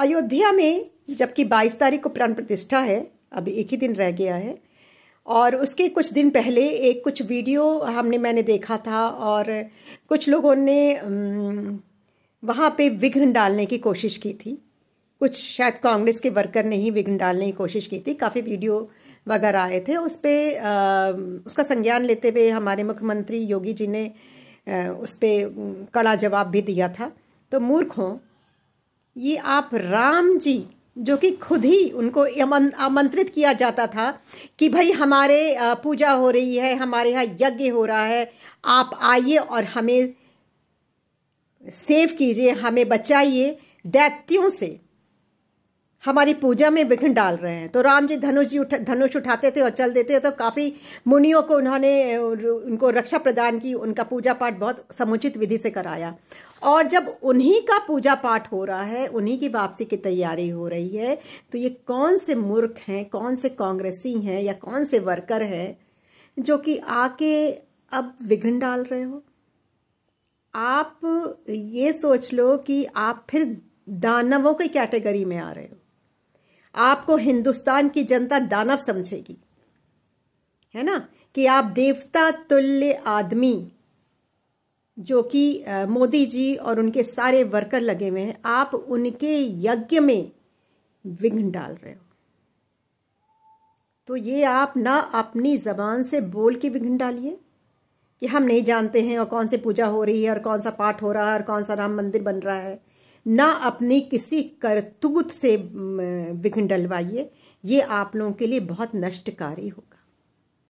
अयोध्या में जबकि 22 तारीख को प्राण प्रतिष्ठा है अब एक ही दिन रह गया है और उसके कुछ दिन पहले एक कुछ वीडियो हमने मैंने देखा था और कुछ लोगों ने वहाँ पे विघ्न डालने की कोशिश की थी कुछ शायद कांग्रेस के वर्कर ने ही विघ्न डालने की कोशिश की थी काफ़ी वीडियो वगैरह आए थे उस पर उसका संज्ञान लेते हुए हमारे मुख्यमंत्री योगी जी ने उस पर कड़ा जवाब भी दिया था तो मूर्ख हों ये आप राम जी जो कि खुद ही उनको आमंत्रित किया जाता था कि भाई हमारे पूजा हो रही है हमारे यहाँ यज्ञ हो रहा है आप आइए और हमें सेव कीजिए हमें बचाइए दैत्यों से हमारी पूजा में विघ्न डाल रहे हैं तो राम जी धनुष जी उठा धनुष उठाते थे और चल देते थे तो काफ़ी मुनियों को उन्होंने उनको रक्षा प्रदान की उनका पूजा पाठ बहुत समुचित विधि से कराया और जब उन्हीं का पूजा पाठ हो रहा है उन्हीं की वापसी की तैयारी हो रही है तो ये कौन से मूर्ख हैं कौन से कांग्रेसी हैं या कौन से वर्कर हैं जो कि आके अब विघ्न डाल रहे हो आप ये सोच लो कि आप फिर दानवों की कैटेगरी में आ रहे हो आपको हिंदुस्तान की जनता दानव समझेगी है ना कि आप देवता तुल्य आदमी जो कि मोदी जी और उनके सारे वर्कर लगे हुए हैं आप उनके यज्ञ में विघ्न डाल रहे हो तो ये आप ना अपनी जबान से बोल के विघ्न डालिए कि हम नहीं जानते हैं और कौन सी पूजा हो रही है और कौन सा पाठ हो रहा है और कौन सा राम मंदिर बन रहा है ना अपनी किसी करतूत से विघ्न डलवाइए ये आप लोगों के लिए बहुत नष्टकारी होगा